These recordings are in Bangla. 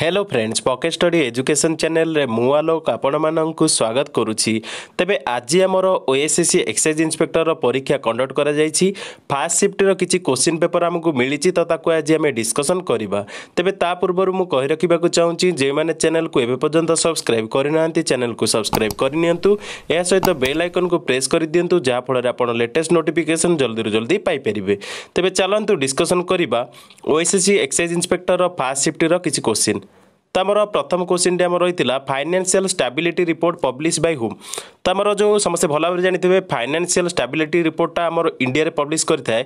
Hello friends pocket story education চ্যানেলে মু আলোক আপনার স্বাগত করুছি তবে আজ আমার ওএসএসি এক্সাইজ ইন্সপেক্টর পরীক্ষা কন্ডক্ট করা যাই ফার্স্ট সিফ্টর কিছু কোশ্চিন পেপর আমি মিছে তো তাকে আজ আমি ডিসকসন করা তবে তা পূর্ব মু রাখা চাহুছি যে চ্যানেল এবে পর্যন্ত সবসক্রাইব করে না চ্যানেল সবসক্রাইব করে নিহত এর সহ বেল আইকন কু প্রেস করে দিও যা ফলের আপনার লেটেস্ট নোটিফিকেসন জলদি জলদি পাইপারে তবে চালু ডিসকসন করা ওএসএসি এক্সাইজ ইন্সপেক্টর ফার্স্ট সিফ্টর কিছু কোশ্চিন ତମର ପ୍ରଥମ କୋଶ୍ଚିନ୍ଟି ଆମର ରହିଥିଲା financial stability report publish by hmm ତ ଆମର ଯେଉଁ ସମସ୍ତେ ଭଲ ଭାବରେ ଜାଣିଥିବେ ଫାଇନାନ୍ସିଆଲ ଷ୍ଟାବିଲିଟି ରିପୋର୍ଟଟା ଆମର ଇଣ୍ଡିଆରେ ପବ୍ଲିଶ କରିଥାଏ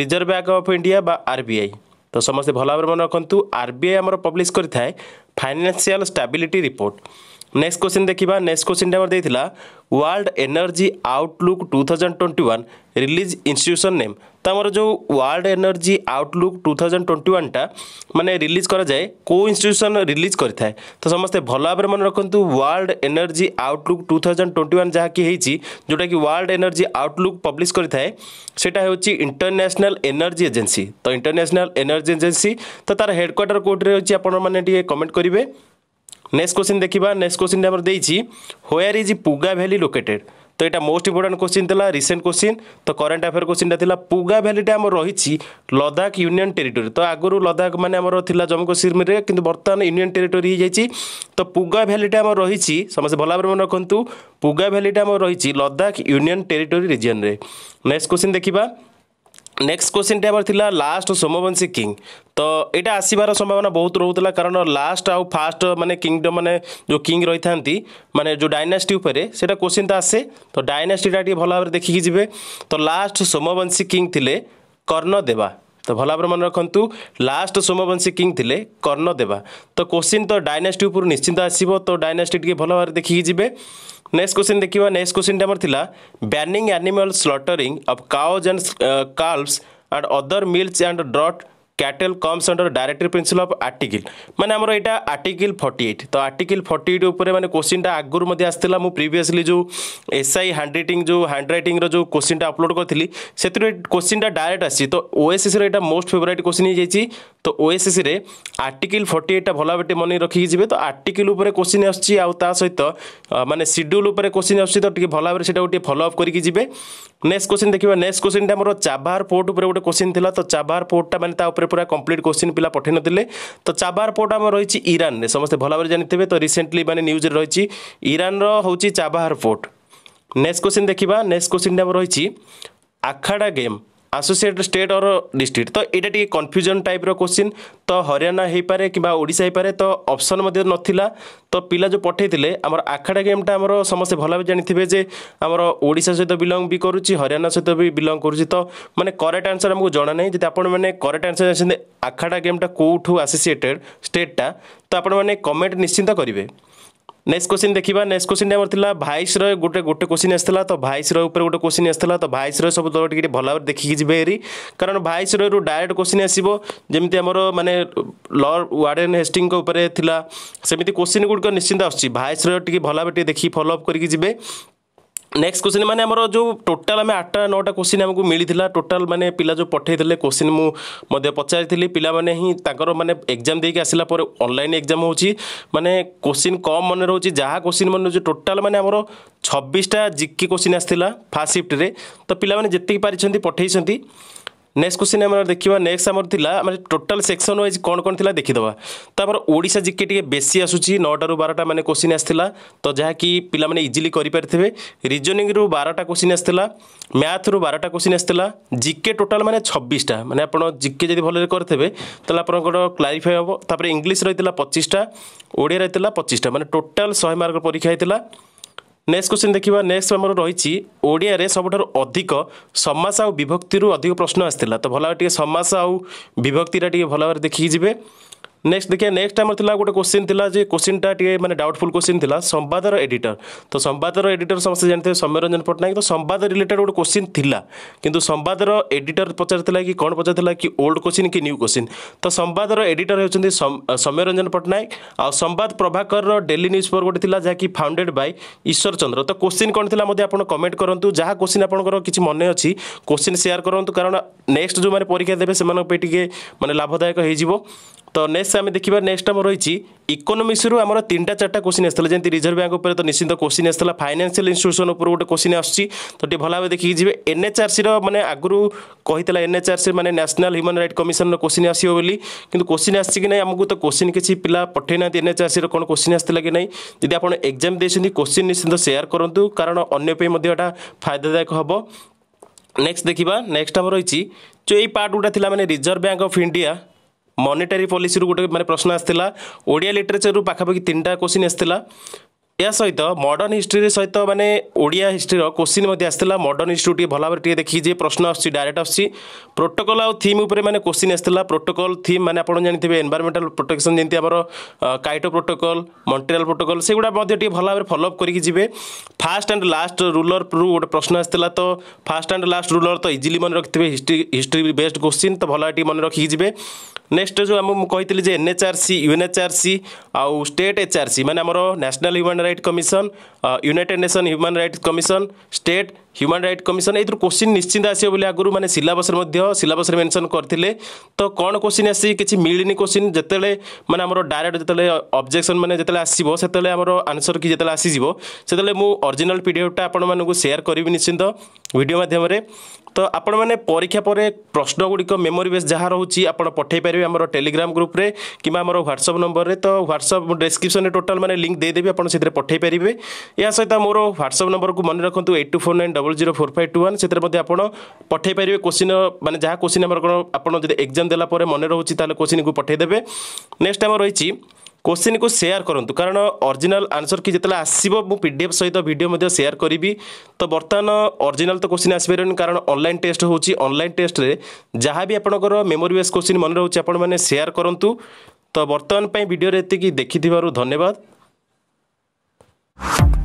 ରିଜର୍ଭ ବ୍ୟାଙ୍କ ଅଫ୍ ଇଣ୍ଡିଆ ବା ଆର୍ବିଆଇ ତ ସମସ୍ତେ ଭଲ ଭାବରେ ମନେ ରଖନ୍ତୁ ଆର୍ବିଆଇ ଆମର ପବ୍ଲିଶ କରିଥାଏ financial stability report next question ଦେଖିବା ନେକ୍ସଟ କୋଶ୍ଚିନ୍ଟା ଆମର ଦେଇଥିଲା world energy outlook two thousand twenty one release institution name ତ ଆମର ଯେଉଁ world energy outlook two thousand twenty ୱାନ୍ଟା ମାନେ ରିଲିଜ୍ କରାଯାଏ କେଉଁ ଇନଷ୍ଟିଟ୍ୟୁସନ୍ ରିଲିଜ୍ କରିଥାଏ ତ ସମସ୍ତେ ଭଲ ଭାବରେ ମନେ ରଖନ୍ତୁ world energy outlook two thousand twenty one ଯାହାକି ହେଇଛି ଯେଉଁଟାକି ୱାର୍ଲଡ ଏନର୍ଜି ଆଉଟଲୁକ୍ ପବ୍ଲିଶ୍ କରିଥାଏ ସେଇଟା ହେଉଛି ଇଣ୍ଟରନ୍ୟାସନାଲ୍ ଏନର୍ଜି ଏଜେନ୍ସି ତ ଇଣ୍ଟରନ୍ୟାସନାଲ୍ ଏନର୍ଜି ଏଜେନ୍ସି ତ ତା'ର ହେଡ଼କ୍ୱାର୍ଟର କେଉଁଠି ରହିଛି ଆପଣମାନେ ଟିକେ କମେଣ୍ଟ କରିବେ নেক্সট কোশ্চিন দেখিবা নেক্সট কোশ্চিনটা আমার ଦେଇଛି where is Puga valley located তো এটা মোস্ট ইম্পর্টাট কোশ্চিন লা রিসেন্ট কোশ্চিন তো করেন্ট আফেয়ার কোশ্চিনটা লা পুগা ভ্যালিটা আমার রয়েছে লদাখ ইউনিয়ন টেরিটোরি তো আগর লদাখ মানে আমার লা জম্মু কাশ্মীরে কিন্তু বর্তমানে ইউনিয়ন টেরিটোরি হয়ে যাই তো পুগা ভ্যালিটা আমার রয়েছে সমস্ত ভালো ভাবে মনে রাখতু পুগা ভ্যালিটা আমার রয়েছে লদাখ ইউনিয়ন টেরিটোরি রিজিয়নরে নেক্সট কোশ্চিন দেখিবা নেক্সট কোশ্চিনটি আমার ଥିଲା ଲାଷ୍ଟ ସୋମବଂଶୀ କିଙ୍ଗ ତ ଏଇଟା ଆସିବାର ସମ୍ଭାବନା ବହୁତ ରହୁଥିଲା କାରଣ ଲାଷ୍ଟ ଆଉ ଫାଷ୍ଟ ମାନେ କିଙ୍ଗଡମ୍ ମାନେ ଯେଉଁ କିଙ୍ଗ ରହିଥାନ୍ତି ମାନେ ଯେଉଁ ଡାଇନାଷ୍ଟି ଉପରେ ସେଇଟା କୋଶ୍ଚିନ୍ ତ ଆସେ ତ ଡାଇନାଷ୍ଟିଟା ଟିକେ ଭଲ ଭାବରେ ଦେଖିକି ଯିବେ ତ ଲାଷ୍ଟ ସୋମବଂଶୀ କିଙ୍ଗ ଥିଲେ କର୍ଣ୍ଣଦେବା ତ ଭଲ ଭାବରେ ମନେ ରଖନ୍ତୁ ଲାଷ୍ଟ ସୋମବଂଶୀ କିଙ୍ଗ ଥିଲେ କର୍ଣ୍ଣଦେବା ତ କୋଶ୍ଚିନ୍ ତ ଡାଇନାଷ୍ଟି ଉପରୁ ନିଶ୍ଚିନ୍ତ ଆସିବ ତ ଡାଇନାଷ୍ଟି ଟିକେ ଭଲ ଭାବରେ ଦେଖିକି ଯିବେ नेक्स्ट क्वेश्चन देखा नेक्स्ट क्वेश्चन टाइम थी banning animal slaughtering of cows and calves and other milch and draught cattle comes under directive principle of article মানে আমার এটা আর্টিকল ফর্টি এইট তো আর্টিকল ফর্টি এইট উপরে মানে কোশ্চিনটা আগুর মধ্যে আসছিল মু প্রিভিয়াসলি যে এসআই হ্যান্ড রাইটিং যে হ্যান্ড রাইটিংর যে কোশ্চিনটা অপলোড করি সেতু কোশ্চিনটা ডাইরেক্ট আসছে তো ওএসএসির এটা মোস্ট ফেভরাইট কোশ্চিন হয়ে যাই তো ওএসএসিরে আর্টিকল ফর্টি এইটটা ভালো ভাবে মনে রখিকি যাবে তো আর্টিকল উপরে কোশ্চিন আসছে আউ তা সহিত মানে সিড্যুল উপরে কোশ্চিন আসছে তো টিকে ভালো ভাবে সেটা টিকে ফলো আপ করিকি যাবে নেক্সট কোশ্চিন দেখবা নেক্সট কোশ্চিনটা আমার চাবাহার পোর্ট উপরে গোটে কোশ্চিন লা তো চাবাহার পোর্টটা মানে তা উপরে ଉପରେ ପୁରା କମ୍ପ୍ଲିଟ୍ କୋଶ୍ଚିନ୍ ପିଲା ପଠାଇ ନଥିଲେ ତ ଚାବାର୍ ପୋର୍ଟ ଆମର ରହିଛି ଇରାନରେ ସମସ୍ତେ ଭଲ ଭାବରେ ଜାଣିଥିବେ ତ ରିସେଣ୍ଟଲି ମାନେ ନ୍ୟୁଜ୍ରେ ରହିଛି ଇରାନର ହେଉଛି ଚାବାହାର ପୋର୍ଟ ନେକ୍ସଟ କୋଶ୍ଚିନ୍ ଦେଖିବା ନେକ୍ସଟ କୋଶ୍ଚିନ୍ଟା ଆମର ରହିଛି akhara game associate state or district তো এটা টিকে কনফ্যুজন টাইপর কোশ্চিন তো হরিয়ানা হইপারে কিংবা ওড়িশা হইপারে তো অপসন নথিলা তো পিলা যে পঠাইলে আমার আখাড়া গেমটা আমার সমস্তে ভালোভাবে জানিথিবে যে আমার ওড়িশা সহ বিলং বি করুচি হরিয়ানা সহ বি বিলং করুচি তো মানে করেক্ট আনসার আমাকে জনা নাই যদি আপনার মানে করেক্ট আনসার জানিছেন আখাড়া গেমটা কোউঠু আসোসিয়েটেড স্টেটটা তো আপনার মানে কমেন্ট নিশ্চিন্ত করবে নেক্সট কোশ্চিন দেখিবা নেক্সট কোশ্চিনটা আমার লা ভাইস রয় গোটে গোটে কোশ্চিন আসছিল তো ভাইস রয় উপরে গোটে কোশ্চিন আসছিল তো ভাইস রয় সব দল টিকে ভালো ভাবে দেখিকি যাবে হেরি কারণ ভাইস রয়রু ডাইরেক্ট কোশ্চিন আসব যেমি আমার মানে লর্ড ওয়ার্ডেন হেস্টিং উপরে লা সেমিতি কোশ্চিন গুড়িক নিশ্চিন্ত আসছে ভাইস রয় টিকে ভালো ভাবে টিকে দেখি ফলো অপ করি যাবে ନେକ୍ସଟ କୋଶ୍ଚିନ୍ ମାନେ ଆମର ଯେଉଁ ଟୋଟାଲ ଆମେ ଆଠଟା ନଅଟା କୋଶ୍ଚିନ୍ ଆମକୁ ମିଳିଥିଲା ଟୋଟାଲ ମାନେ ପିଲା ଯେଉଁ ପଠାଇଥିଲେ କୋଶ୍ଚିନ୍ ମୁଁ ମଧ୍ୟ ପଚାରିଥିଲି ପିଲାମାନେ ହିଁ ତାଙ୍କର ମାନେ ଏକ୍ଜାମ୍ ଦେଇକି ଆସିଲା ପରେ ଅନଲାଇନ୍ ଏକ୍ଜାମ୍ ହେଉଛି ମାନେ କୋଶ୍ଚିନ୍ କମ୍ ମନେ ରହୁଛି ଯାହା କୋଶ୍ଚିନ୍ ମନେ ରହୁଛି ଟୋଟାଲ ମାନେ ଆମର ଛବିଶଟା ଜିକେ କୋଶ୍ଚିନ୍ ଆସିଥିଲା ଫାର୍ଷ୍ଟ ସିଫ୍ଟରେ ତ ପିଲାମାନେ ଯେତିକି ପାରିଛନ୍ତି ପଠାଇଛନ୍ତି নেক্সট কোশ্চিନ୍ ଆମର ଦେଖିବା ନେକ୍ସଟ ଆମର ଥିଲା ଆମର ଟୋଟାଲ ସେକ୍ସନ ୱାଇଜ୍ କ'ଣ କ'ଣ ଥିଲା ଦେଖିଦେବା ତ ଆମର ଓଡ଼ିଶା ଜିକେ ଟିକେ ବେଶୀ ଆସୁଛି ନଅଟାରୁ ବାରଟା ମାନେ କୋଶ୍ଚିନ୍ ଆସିଥିଲା ତ ଯାହାକି ପିଲାମାନେ ଇଜିଲି କରିପାରିଥିବେ ରିଜନିଂରୁ ବାରଟା କୋଶ୍ଚିନ୍ ଆସିଥିଲା ମ୍ୟାଥ୍ରୁ ବାରଟା କୋଶ୍ଚିନ୍ ଆସିଥିଲା ଜିକେ ଟୋଟାଲ ମାନେ ଛବିଶଟା ମାନେ ଆପଣ ଜିକେ ଯଦି ଭଲରେ କରିଥିବେ ତାହେଲେ ଆପଣଙ୍କର କ୍ଲାରିଫାଏ ହେବ ତାପରେ ଇଂଲିଶ ରହିଥିଲା ପଚିଶଟା ଓଡ଼ିଆ ରହିଥିଲା ପଚିଶଟା ମାନେ ଟୋଟାଲ ଶହେ ମାର୍କ ପରୀକ୍ଷା ହେଇଥିଲା ନେକ୍ସଟ କ୍ୱେଶ୍ଚିନ୍ ଦେଖିବା ନେକ୍ସଟ ଆମର ରହିଛି ଓଡ଼ିଆରେ ସବୁଠାରୁ ଅଧିକ ସମାସ ଆଉ ବିଭକ୍ତିରୁ ଅଧିକ ପ୍ରଶ୍ନ ଆସିଥିଲା ତ ଭଲ ଭାବରେ ଟିକେ ସମାସ ଆଉ ବିଭକ୍ତିଟା ଟିକେ ଭଲ ଭାବରେ ଦେଖିକି ଯିବେ नेक्स देखिया नक्स्ट आए को क् को क्विन्टा मैले माने डाउटफुल क्वेश्चन थिला संवादर एडिटर त सम्वाद र एडिटर समसे जाने समय्यरञ्जन तो संवाद रिलेटेड गोटो क्वेसन थान्न सम्वाद र एटर पचारिला कि कन् पचारिला की ओल्ड क्वेसन कि न्यु क्वि त सम्वाद र एडिटर हेर्छ सौ्यरञ्जन पट्टायक आ संवाद प्रभाकर डे न्युज पेपर गएर जहाँकि फाउन्डेड बाय ईश्वर चन्द्र आपण कोसिन किन आमेन्ट क्वेश्चन आपण कोसि आनपर कि अछि क्वेश्चन शेयर गरु कारण नेक्स्ट जो परीक्षा देवसम्मै टिए मे लाभदयकै त नेक्स নেক্সট আমি দেখবা নেক্সট আমার রয়েছে ইকোনোমিক্সর আমার তিনটা চারটা কোশ্চিন আসলে যেমন রিজর্ভ ব্যাঙ্ক উপরে তো নিশ্চিত কোশ্চিন আসলে ফাইনান্সিয়াল ইনস্টিট্যুশন উপরে গোটে কোশ্চিন আসছে তো টিকিয়ে ভালো ভাবে দেখিকি যাবে এনএচআরসির মানে আগুর কহিলা এনএচআরসি মানে ন্যাশনাল হ্যুমান রাইট কমিশনর কোশ্চিন আসব বলে কিন্তু কোশ্চিন আসছে কি না আমাকে তো কোশ্চিন কিছু পিলা পঠাই না এনএচআরসির কোণ কোশ্চিন আসছিল কি না যদি আপনার এক্সাম দিয়েছেন কোশ্চিন নিশ্চিত সেয়ার করতু কারণ অন্যপ্রাই এটা ফায়দাদায়ক হব নেক্সট দেখিবা নেক্সট আমার রয়েছে যে এই পার্ট গুটা লা মানে reserve bank of India monetary ପଲିସିରୁ ଗୋଟେ ମାନେ ପ୍ରଶ୍ନ ଆସିଥିଲା ଓଡ଼ିଆ ଲିଟରେଚରରୁ ପାଖାପାଖି ତିନିଟା କୋଶ୍ଚିନ୍ ଆସିଥିଲା ଏହା ସହିତ ମଡ଼ର୍ଣ୍ଣ ହିଷ୍ଟ୍ରି ସହିତ ମାନେ ଓଡ଼ିଆ ହିଷ୍ଟ୍ରିର କୋଶ୍ଚିନ୍ ମଧ୍ୟ ଆସିଥିଲା ମଡ଼ର୍ଣ୍ଣ ହିଷ୍ଟ୍ରି ଟିକେ ଭଲ ଭାବରେ ଟିକେ ଦେଖିକି ଯେ ପ୍ରଶ୍ନ ଆସୁଛି ଡାଇରେକ୍ଟ ଆସୁଛି ପ୍ରୋଟୋକଲ୍ ଆଉ ଥିମ୍ ଉପରେ ମାନେ କୋଶ୍ଚିନ୍ ଆସିଥିଲା ପ୍ରୋଟୋକଲ୍ ଥିମ୍ ମାନେ ଆପଣ ଜାଣିଥିବେ ଏନ୍ଭାରମେଣ୍ଟାଲ ପ୍ରୋଟେକ୍ସନ୍ ଯେମିତି ଆମର କାଇଟୋ ପ୍ରୋଟୋକଲ୍ ମଣ୍ଟ୍ରିଆଲ ପ୍ରୋଟୋକଲ୍ ସେଗୁଡ଼ା ମଧ୍ୟ ଟିକେ ଭଲ ଭାବରେ ଫଲୋଅପ୍ କରିକି ଯିବେ ଫାଷ୍ଟ ଆଣ୍ଡ ଲାଷ୍ଟ ରୁଲର୍ରୁ ଗୋଟେ ପ୍ରଶ୍ନ ଆସିଥିଲା ତ ଫାଷ୍ଟ ଆଣ୍ଡ ଲାଷ୍ଟ ରୁଲର୍ ତ ଇଜିଲି ମନେ ରଖିଥିବେ ହିଷ୍ଟ୍ରି ହିଷ୍ଟ୍ରି ବେଷ୍ଟ କୋଶ୍ଚିନ୍ ତ ଭଲ ଟିକେ ମନେ ରଖିକି ଯିବେ ନେକ୍ସଟ ଯେଉଁ ଆମ ମୁଁ କହିଥିଲି ଯେ ଏନ୍ଏଚ୍ଆର୍ସି ୟୁଏନ୍ଏଚ୍ଆର୍ସି ଆଉ ଷ୍ଟେଟ୍ ଏଚ୍ଆର୍ସି ମାନେ ଆମର national human right commission united nation human rights commission state human right commission ଏଇଥିରୁ କୋଶ୍ଚିନ୍ ନିଶ୍ଚିନ୍ତ ଆସିବ ବୋଲି ଆଗରୁ ମାନେ ସିଲାବସ୍ରେ ମଧ୍ୟ ସିଲାବସ୍ରେ ମେନସନ୍ କରିଥିଲେ ତ କ'ଣ କୋଶ୍ଚିନ୍ ଆସିଛି କିଛି ମିଳିନି କୋଶ୍ଚିନ୍ ଯେତେବେଳେ ମାନେ ଆମର ଡାଇରେକ୍ଟ ଯେତେବେଳେ ଅବଜେକ୍ସନ୍ ମାନେ ଯେତେବେଳେ ଆସିବ ସେତେବେଳେ ଆମର ଆନ୍ସର୍ କି ଯେତେବେଳେ ଆସିଯିବ ସେତେବେଳେ ମୁଁ ଅରିଜିନାଲ୍ ପିଡ଼ିଏଫ୍ଟା ଆପଣମାନଙ୍କୁ ସେୟାର କରିବି ନିଶ୍ଚିନ୍ତ ଭିଡ଼ିଓ ମାଧ୍ୟମରେ ତ ଆପଣମାନେ ପରୀକ୍ଷା ପରେ ପ୍ରଶ୍ନଗୁଡ଼ିକ ମେମୋରି ବେସ୍ ଯାହା ରହୁଛି ଆପଣ ପଠାଇ ପାରିବେ ଆମର ଟେଲିଗ୍ରାମ ଗ୍ରୁପ୍ରେ କିମ୍ବା ଆମର ହ୍ୱାଟ୍ସଆପ୍ ନମ୍ବରରେ ତ ହ୍ୱାଟ୍ସଆପ୍ ଡେସ୍କ୍ରିପ୍ସନ୍ରେ ଟୋଟାଲ୍ ମାନେ ଲିଙ୍କ୍ ଦେଇଦେବି ଆପଣ ସେଥିରେ ପଠାଇ ପାରିବେ ଏହା ସହିତ ମୋର ହ୍ୱାଟ୍ସଆପ୍ ନମ୍ବରକୁ ମନେ ରଖନ୍ତୁ eight two four nine double zero four five two one ସେଥିରେ ମଧ୍ୟ ଆପଣ ପଠାଇ ପାରିବେ କୋଶ୍ଚିନ୍ ମାନେ ଯାହା କୋଶ୍ଚିନ୍ ଆମର କ'ଣ ଆପଣ ଯଦି ଏକ୍ଜାମ୍ ଦେଲା ପରେ ମନେ ରହୁଛି ତାହେଲେ କୋଶ୍ଚିନ୍କୁ ପଠାଇଦେବେ ନେକ୍ସଟ୍ ଆମର ରହିଛି କୋଶ୍ଚିନ୍କୁ ସେୟାର କରନ୍ତୁ କାରଣ ଅରିଜିନାଲ୍ ଆନ୍ସର୍ କି ଯେତେବେଳେ ଆସିବ ମୁଁ ପି ଡି ଏଫ୍ ସହିତ ଭିଡ଼ିଓ ମଧ୍ୟ ସେୟାର କରିବି ତ ବର୍ତ୍ତମାନ ଅରିଜିନାଲ୍ ତ କୋଶ୍ଚିନ୍ ଆସିପାରିବନି କାରଣ ଅନଲାଇନ୍ ଟେଷ୍ଟ ହେଉଛି ଅନଲାଇନ୍ ଟେଷ୍ଟରେ ଯାହା ବି ଆପଣଙ୍କର ମେମୋରି ବେସ୍ କୋଶ୍ଚିନ୍ ମନେ ରହୁଛି ଆପଣମାନେ ସେୟାର କରନ୍ତୁ ତ ବର୍ତ୍ତମାନ ପାଇଁ ଭିଡ଼ିଓରେ ଏତିକି ଦେଖିଥିବାରୁ ଧନ୍ୟବାଦ Bye.